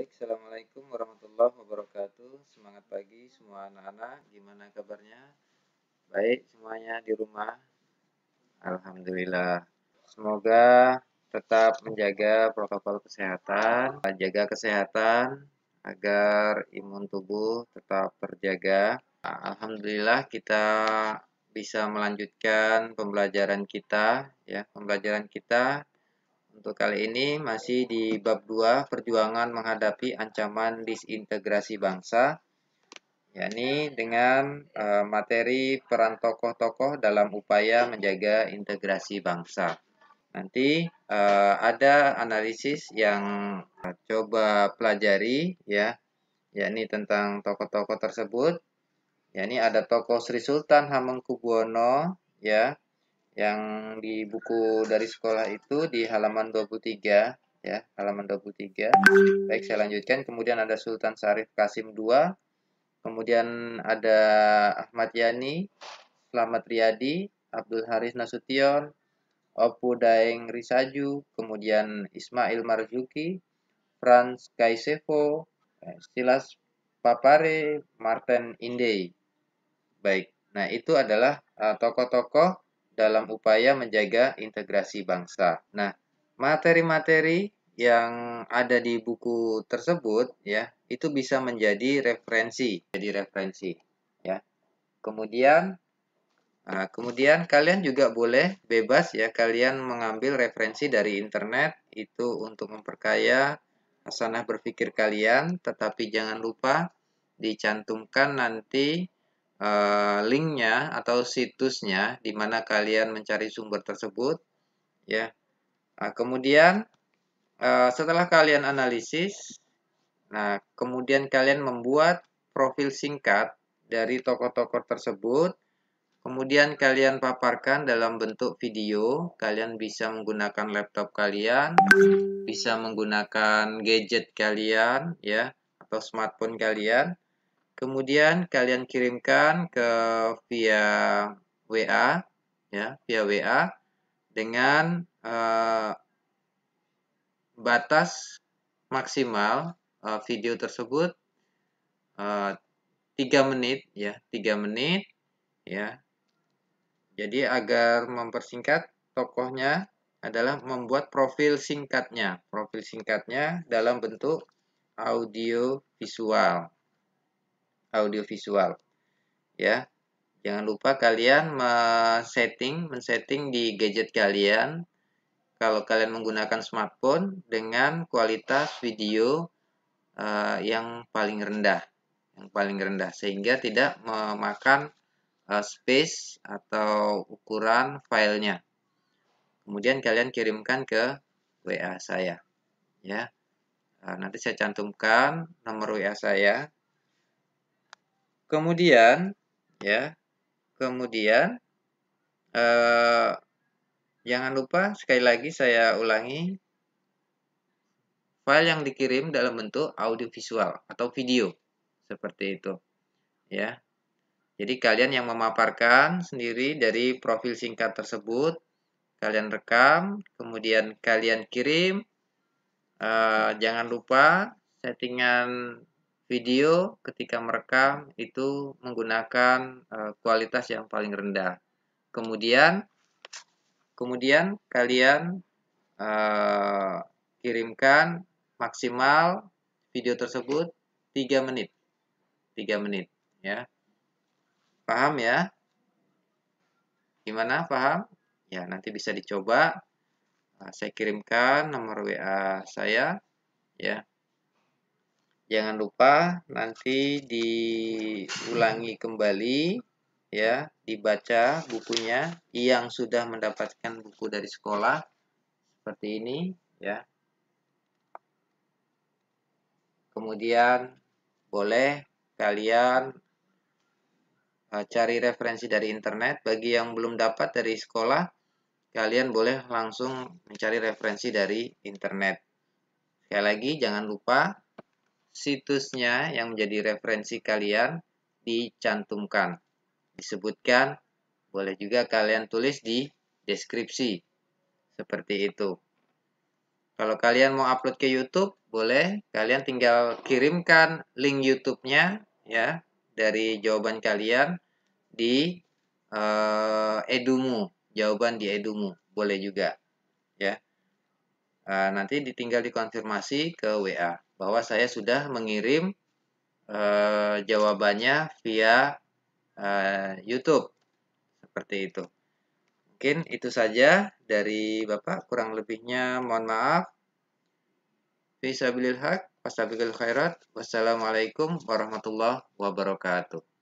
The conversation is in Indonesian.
Baik, Assalamualaikum warahmatullahi wabarakatuh. Semangat pagi semua anak-anak. Gimana kabarnya? Baik, semuanya di rumah. Alhamdulillah. Semoga tetap menjaga protokol kesehatan, jaga kesehatan agar imun tubuh tetap terjaga. Alhamdulillah kita bisa melanjutkan pembelajaran kita ya, pembelajaran kita untuk kali ini masih di bab 2 perjuangan menghadapi ancaman disintegrasi bangsa yakni dengan e, materi peran tokoh-tokoh dalam upaya menjaga integrasi bangsa. Nanti e, ada analisis yang eh, coba pelajari ya, yakni tentang tokoh-tokoh tersebut. Yakni ada tokoh Sri Sultan Hamengkubuwono ya, yang di buku dari sekolah itu di halaman 23 ya, halaman 23. Baik, saya lanjutkan. Kemudian ada Sultan Sarif Kasim II, kemudian ada Ahmad Yani, Slamet Riyadi, Abdul Haris Nasution, Opu Daeng Risaju, kemudian Ismail Marzuki, Franz Kaisevo, eh, Silas Papare, Martin Indey. Baik, nah itu adalah eh, tokoh-tokoh uh, tokoh -tokoh dalam upaya menjaga integrasi bangsa. Nah, materi-materi yang ada di buku tersebut ya, itu bisa menjadi referensi, jadi referensi ya. Kemudian Nah, kemudian kalian juga boleh bebas ya kalian mengambil referensi dari internet itu untuk memperkaya hasanah berpikir kalian, tetapi jangan lupa dicantumkan nanti uh, linknya atau situsnya di mana kalian mencari sumber tersebut ya nah, kemudian uh, setelah kalian analisis nah kemudian kalian membuat profil singkat dari tokoh-tokoh tersebut kemudian kalian paparkan dalam bentuk video kalian bisa menggunakan laptop kalian bisa menggunakan gadget kalian ya atau smartphone kalian Kemudian kalian kirimkan ke via WA ya, via WA dengan uh, batas maksimal uh, video tersebut eh, tiga uh, menit ya, tiga menit ya. Jadi agar mempersingkat tokohnya adalah membuat profil singkatnya, profil singkatnya dalam bentuk audio visual audiovisual. Ya. Jangan lupa kalian men-setting men-setting di gadget kalian kalau kalian menggunakan smartphone dengan kualitas video uh, yang paling rendah, yang paling rendah sehingga tidak memakan uh, space atau ukuran filenya. Kemudian kalian kirimkan ke WA saya, ya. Eh, nanti saya cantumkan nomor WA saya Kemudian, ya, kemudian eh, jangan lupa sekali lagi saya ulangi file yang dikirim dalam bentuk audiovisual atau video seperti itu, ya. Jadi kalian yang memaparkan sendiri dari profil singkat tersebut, kalian rekam, kemudian kalian kirim. eh, jangan lupa settingan video ketika merekam itu menggunakan uh, kualitas yang paling rendah. Kemudian kemudian kalian uh, kirimkan maksimal video tersebut 3 menit. 3 menit ya. Paham ya? Gimana paham? Ya, nanti bisa dicoba. Nah, saya kirimkan nomor WA saya ya jangan lupa nanti diulangi kembali ya dibaca bukunya yang sudah mendapatkan buku dari sekolah seperti ini ya kemudian boleh kalian e, cari referensi dari internet bagi yang belum dapat dari sekolah kalian boleh langsung mencari referensi dari internet sekali lagi jangan lupa situsnya yang menjadi referensi kalian dicantumkan. Disebutkan, boleh juga kalian tulis di deskripsi. Seperti itu. Kalau kalian mau upload ke YouTube, boleh kalian tinggal kirimkan link YouTube-nya ya dari jawaban kalian di uh, Edumu, jawaban di Edumu, boleh juga ya. Eh, nanti ditinggal dikonfirmasi ke WA bahwa saya sudah mengirim uh, jawabannya via uh, YouTube seperti itu. Mungkin itu saja dari Bapak. Kurang lebihnya mohon maaf. Fisabilil haq, Wassalamualaikum warahmatullahi wabarakatuh.